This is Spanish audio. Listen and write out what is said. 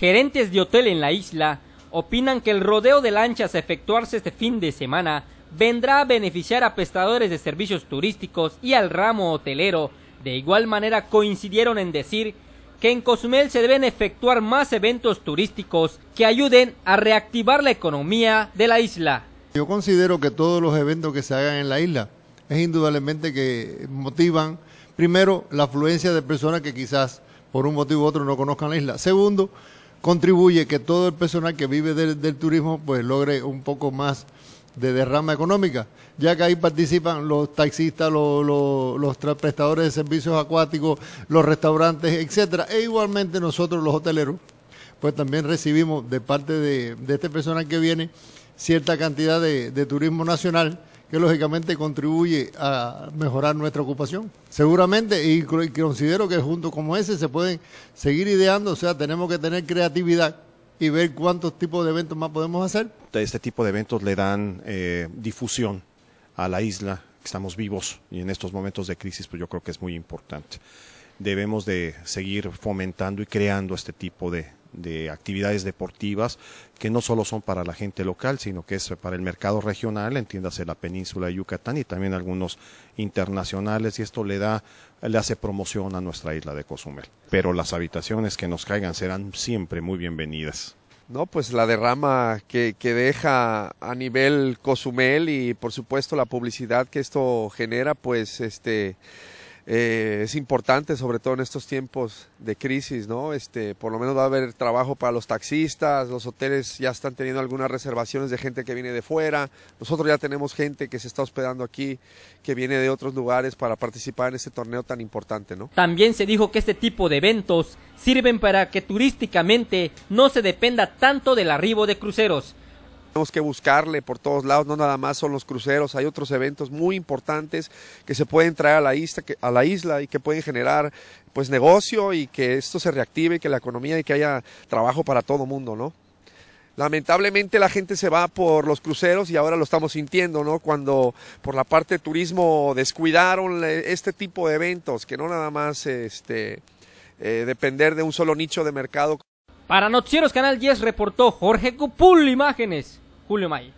Gerentes de hotel en la isla opinan que el rodeo de lanchas a efectuarse este fin de semana vendrá a beneficiar a prestadores de servicios turísticos y al ramo hotelero. De igual manera coincidieron en decir que en Cozumel se deben efectuar más eventos turísticos que ayuden a reactivar la economía de la isla. Yo considero que todos los eventos que se hagan en la isla es indudablemente que motivan, primero, la afluencia de personas que quizás por un motivo u otro no conozcan la isla. Segundo, contribuye que todo el personal que vive del, turismo pues logre un poco más de derrama económica, ya que ahí participan los taxistas, los, los, prestadores de servicios acuáticos, los restaurantes, etcétera, e igualmente nosotros los hoteleros, pues también recibimos de parte de, de este personal que viene cierta cantidad de, de turismo nacional que lógicamente contribuye a mejorar nuestra ocupación. Seguramente, y considero que junto como ese se pueden seguir ideando, o sea, tenemos que tener creatividad y ver cuántos tipos de eventos más podemos hacer. Este tipo de eventos le dan eh, difusión a la isla, estamos vivos y en estos momentos de crisis, pues yo creo que es muy importante debemos de seguir fomentando y creando este tipo de, de actividades deportivas que no solo son para la gente local, sino que es para el mercado regional, entiéndase la península de Yucatán y también algunos internacionales, y esto le da, le hace promoción a nuestra isla de Cozumel. Pero las habitaciones que nos caigan serán siempre muy bienvenidas. No, pues la derrama que, que deja a nivel Cozumel y por supuesto la publicidad que esto genera, pues este eh, es importante, sobre todo en estos tiempos de crisis, ¿no? Este, por lo menos va a haber trabajo para los taxistas, los hoteles ya están teniendo algunas reservaciones de gente que viene de fuera, nosotros ya tenemos gente que se está hospedando aquí, que viene de otros lugares para participar en este torneo tan importante, ¿no? También se dijo que este tipo de eventos sirven para que turísticamente no se dependa tanto del arribo de cruceros, tenemos que buscarle por todos lados, no nada más son los cruceros, hay otros eventos muy importantes que se pueden traer a la isla, a la isla y que pueden generar pues negocio y que esto se reactive, y que la economía y que haya trabajo para todo mundo, ¿no? Lamentablemente la gente se va por los cruceros y ahora lo estamos sintiendo, ¿no? Cuando por la parte de turismo descuidaron este tipo de eventos, que no nada más este, eh, depender de un solo nicho de mercado. Para Noticieros Canal 10 reportó Jorge Cupul, imágenes. Julio May.